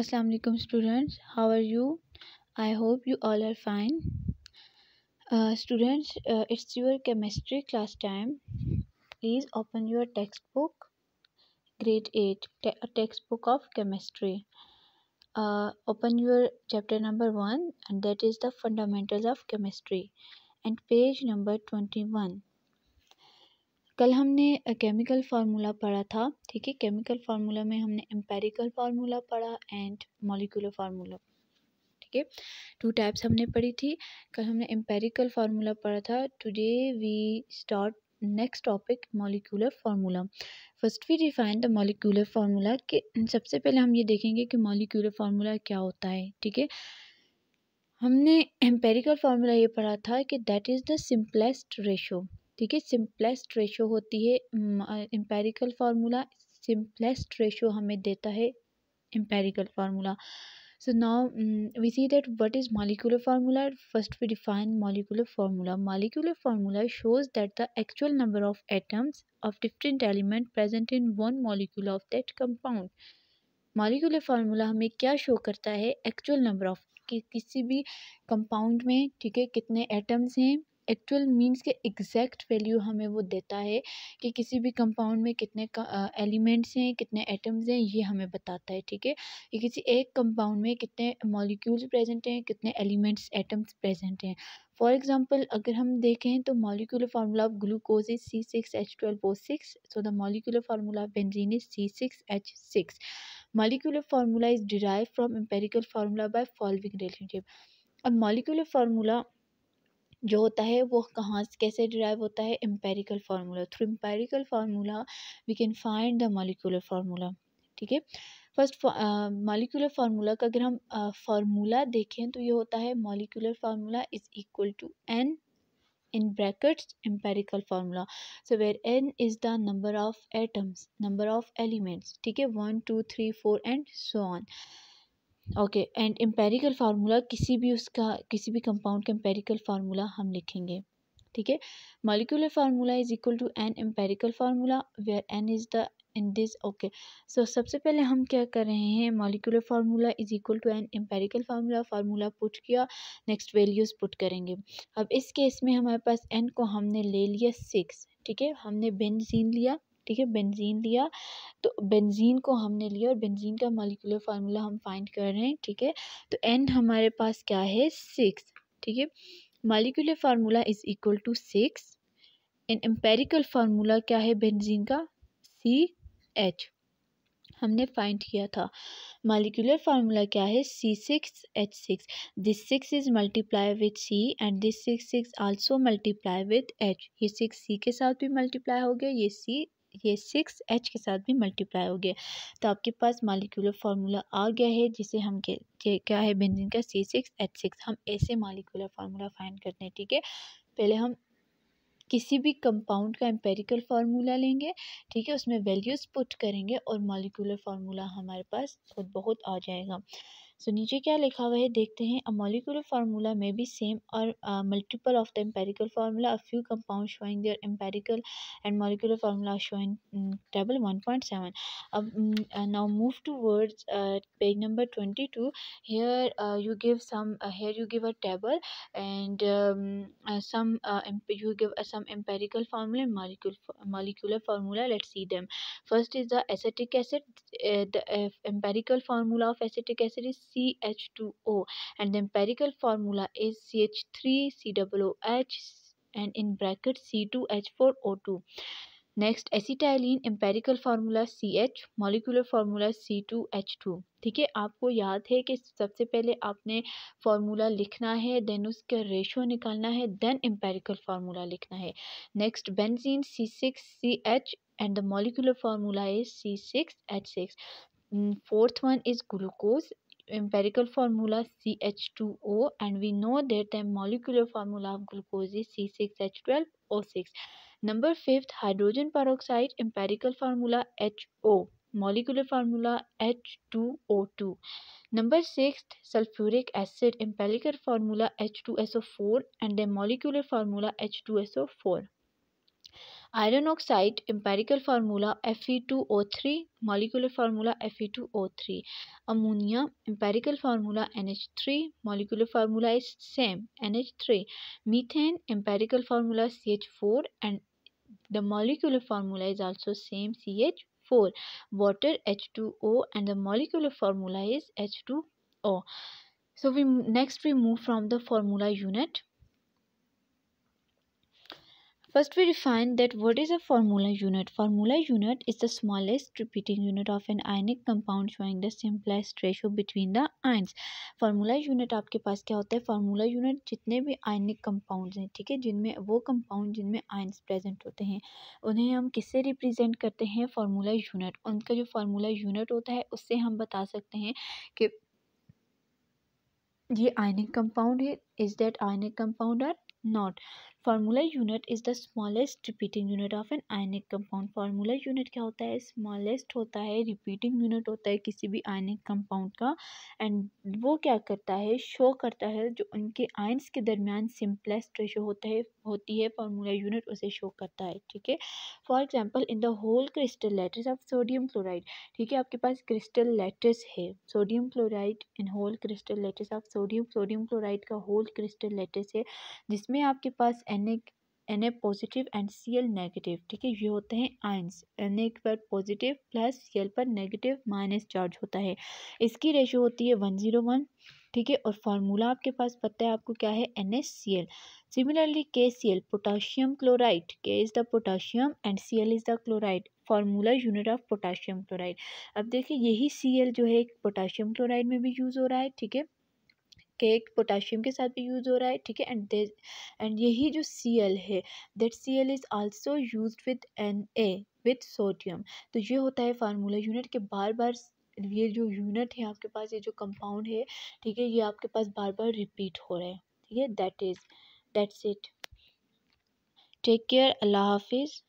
assalamu alaikum students how are you i hope you all are fine uh, students uh, it's your chemistry class time please open your textbook grade 8 textbook of chemistry uh, open your chapter number 1 and that is the fundamentals of chemistry and page number 21 कल हमने chemical formula पढ़ा था ठीक है chemical formula में हमने empirical formula पढ़ा and molecular formula ठीक है टू टाइप्स हमने पढ़ी थी कल हमने एम्पेरिकल फार्मूला पढ़ा था today we start next topic molecular formula first we define the molecular formula कि सबसे पहले हम ये देखेंगे कि मॉलिकुलर फार्मूला क्या होता है ठीक है हमने एम्पेरिकल फार्मूला ये पढ़ा था कि that is the simplest ratio ठीक है सिंपलेस्ट रेशो होती है इम्पेरिकल फार्मूला सिंपलेस्ट रेशो हमें देता है empirical formula so now we see that what is molecular formula first we define molecular formula molecular formula shows that the actual number of atoms of different element present in one molecular of that compound molecular formula हमें क्या show करता है actual number of कि किसी भी compound में ठीक है कितने एटम्स हैं एक्चुअल मीन्स के एग्जैक्ट वैल्यू हमें वो देता है कि किसी भी कंपाउंड में कितने एलिमेंट्स हैं कितने एटम्स हैं ये हमें बताता है ठीक है कि किसी एक कंपाउंड में कितने मॉलिक्यूल्स प्रेजेंट हैं कितने एलिमेंट्स एटम्स प्रेजेंट हैं फॉर एग्जाम्पल अगर हम देखें तो molecular formula of glucose is C six H twelve O six so the molecular formula of benzene is C six H six molecular formula is derive from empirical formula by following relationship अब molecular formula जो होता है वो कहाँ से कैसे derive होता है empirical formula through empirical formula we can find the molecular formula ठीक है फर्स्ट मालिकुलर फार्मूला का अगर हम फार्मूला uh, देखें तो ये होता है molecular formula is equal to N in brackets empirical formula so where N is the number of atoms number of elements ठीक है one two three four and so on okay and empirical formula किसी भी उसका किसी भी compound का empirical formula हम लिखेंगे ठीक है molecular formula is equal to N empirical formula where N is the in this okay so सबसे पहले हम क्या कर रहे हैं molecular formula is equal to N empirical formula formula put किया नेक्स्ट वैल्यूज़ पुट करेंगे अब इस केस में हमारे पास एन को हमने ले लिया सिक्स ठीक है हमने बेंजीन लिया ठीक है बेंजीन लिया तो बेंजीन को हमने लिया और बेंजीन का मालिकुलर फार्मूला हम फाइंड कर रहे हैं ठीक है तो एन हमारे पास क्या है सिक्स ठीक है molecular formula is equal to six N empirical formula क्या है बेंजीन का सी एच हमने फाइंड किया था मालिकुलर फार्मूला क्या है C six H six this six is multiply with C and this six six also multiply with H ये six C के साथ भी मल्टीप्लाई हो गया ये सी ये सिक्स एच के साथ भी मल्टीप्लाई हो गया तो आपके पास मालिक्यूलर फार्मूला आ गया है जिसे हम के क्या है बेंजीन का सी सिक्स एच सिक्स हम ऐसे मालिक्यूलर फार्मूला फाइंड करते हैं ठीक है पहले हम किसी भी कंपाउंड का एम्पेरिकल फार्मूला लेंगे ठीक है उसमें वैल्यूज़ पुट करेंगे और मालिकुलर फार्मूला हमारे पास खुद बहुत आ जाएगा सो नीचे क्या लिखा हुआ है देखते हैं अ मोलिकुलर फार्मूला में बी सेम और multiple of the empirical formula a few compound showing their empirical and molecular formula showing table one point seven अब now move towards page number twenty two here you give some here you give a table and some you give us some empirical formula and molecule molecular formula let's see them first is the acetic acid uh, the uh, empirical formula C C C H H two O and formula is three double H and in bracket C two H four O two next acetylene empirical formula C H molecular formula C two H two ठीक है आपको याद है कि सबसे पहले आपने formula लिखना है देन उसका रेशो निकालना है देन एम्पेरिकल फार्मूला लिखना है next benzene C six C H and the molecular formula is C six H six fourth one is glucose empirical formula CH2O and we know that the molecular formula of glucose is C6H12O6. Number 5th hydrogen peroxide empirical formula HO molecular formula H2O2. Number 6th sulfuric acid empirical formula H2SO4 and the molecular formula H2SO4. Iron oxide empirical formula Fe2O3 molecular formula Fe2O3 ammonia empirical formula NH3 molecular formula is same NH3 methane empirical formula CH4 and the molecular formula is also same CH4 water H2O and the molecular formula is H2O so we next we move from the formula unit First we define that what is a formula unit. Formula unit is the smallest repeating unit of an ionic compound showing the simplest ratio between the ions. Formula unit आपके पास क्या होता है formula unit जितने भी ionic compounds हैं ठीक है जिनमें वो कंपाउंड जिनमें आयन्स प्रेजेंट होते हैं उन्हें हम किससे represent करते हैं Formula unit. उनका जो formula unit होता है उससे हम बता सकते हैं कि ये आयनिक कंपाउंड है Is that ionic compound or not? Formula unit is the smallest repeating unit of an ionic compound formula unit क्या होता है स्मॉलेस्ट होता है रिपीटिंग यूनिट होता है किसी भी आयनिक कंपाउंड का एंड वो क्या करता है शो करता है जो उनके आयन्स के दरमियान सिंपलेस्ट रेशो होता है होती है फार्मूला यूनिट उसे शो करता है ठीक है for example in the whole crystal lattice of sodium chloride ठीक है आपके पास क्रिस्टल लेटर्स है sodium chloride in whole crystal lattice of sodium sodium chloride का होल गोल्ड क्रिस्टल लेटेस है जिसमें आपके पास N N A positive and C L negative ठीक है ये होते हैं आइंस एन ए पर पॉजिटिव प्लस सी एल पर नेगेटिव माइनस चार्ज होता है इसकी रेशियो होती है वन ज़ीरो वन ठीक है और फार्मूला आपके पास पता है आपको क्या है N S C L similarly K C L potassium chloride K is the potassium and C L is the chloride formula unit of potassium chloride अब देखिए यही सी एल जो है पोटाशियम क्लोराइड में भी यूज़ हो रहा है ठीक है केक पोटाशियम के साथ भी यूज़ हो रहा है ठीक है एंड दे एंड यही जो सी एल है that C L is also use with N A with sodium तो ये होता है फार्मूला यूनिट के बार बार ये जो यूनिट है आपके पास ये जो कंपाउंड है ठीक है ये आपके पास बार बार रिपीट हो रहा है ठीक है that is that's it take care अल्लाह हाफिज़